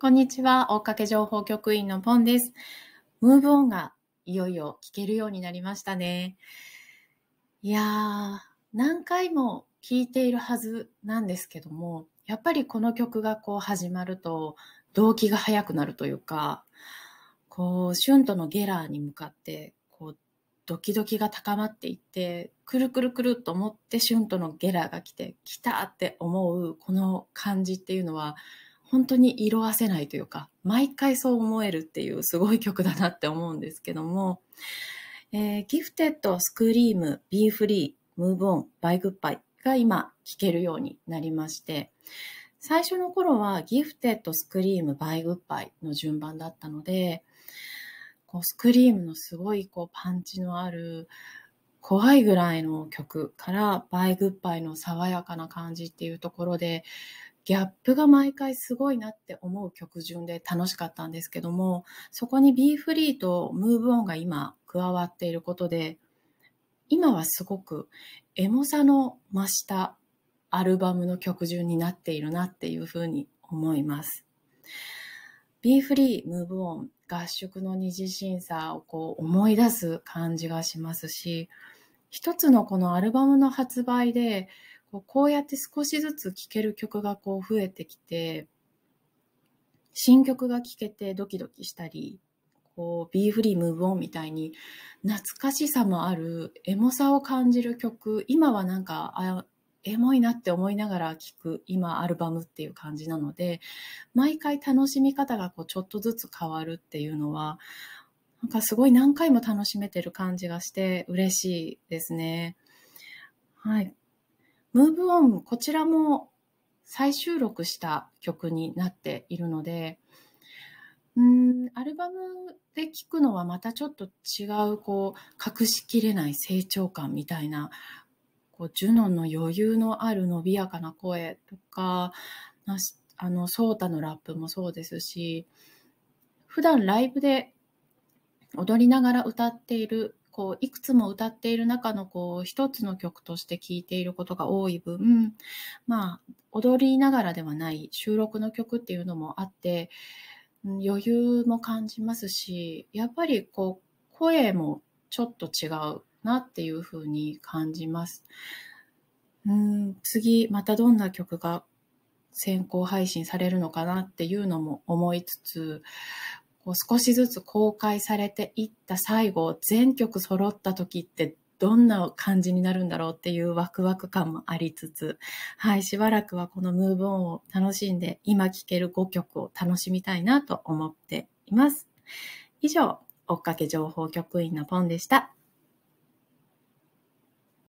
こんにちは。追っかけ情報局員のポンです。ムーブオンがいよいよ聞けるようになりましたね。いやー、何回も聞いているはずなんですけども、やっぱりこの曲がこう始まると、動機が早くなるというか、こう、シュントのゲラーに向かって、こう、ドキドキが高まっていって、くるくるくると思ってシュントのゲラーが来て、来たって思う、この感じっていうのは、本当に色あせないというか毎回そう思えるっていうすごい曲だなって思うんですけども、ギフテッド、スクリーム、ビーフリー、ムーブオン、バイグッバイが今聴けるようになりまして、最初の頃はギフテッド、スクリーム、バイグッバイの順番だったので、こうスクリームのすごいこうパンチのある怖いぐらいの曲からバイグッバイの爽やかな感じっていうところでギャップが毎回すごいなって思う曲順で楽しかったんですけども、そこに Be Free と Move On が今加わっていることで、今はすごくエモさの増したアルバムの曲順になっているなっていうふうに思います。Be Free, Move On 合宿の二次審査をこう思い出す感じがしますし、一つのこのアルバムの発売でこうやって少しずつ聴ける曲がこう増えてきて、新曲が聴けてドキドキしたり、こう、ビーフリームーブオンみたいに懐かしさもある、エモさを感じる曲、今はなんか、あエモいなって思いながら聴く今アルバムっていう感じなので、毎回楽しみ方がこうちょっとずつ変わるっていうのは、なんかすごい何回も楽しめてる感じがして嬉しいですね。はい。ムーブオン、こちらも再収録した曲になっているので、うん、アルバムで聴くのはまたちょっと違う、こう、隠しきれない成長感みたいな、こう、ジュノンの余裕のある伸びやかな声とか、あの、ソータのラップもそうですし、普段ライブで踊りながら歌っているこういくつも歌っている中のこう一つの曲として聴いていることが多い分、まあ、踊りながらではない収録の曲っていうのもあって余裕も感じますしやっぱりこう声もちょっと違うなっていうふうに感じます。うん次またどんな曲が先行配信されるのかなっていうのも思いつつこう少しずつ公開されていった最後、全曲揃った時ってどんな感じになるんだろうっていうワクワク感もありつつ、はい、しばらくはこのムーブオンを楽しんで、今聴ける5曲を楽しみたいなと思っています。以上、追っかけ情報局員のポンでした。